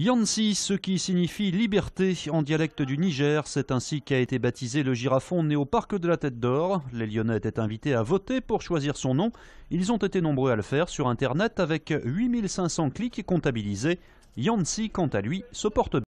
Yansi, ce qui signifie liberté en dialecte du Niger, c'est ainsi qu'a été baptisé le girafon né au parc de la Tête d'Or. Les Lyonnais étaient invités à voter pour choisir son nom. Ils ont été nombreux à le faire sur Internet avec 8500 clics comptabilisés. Yansi, quant à lui, se porte bien.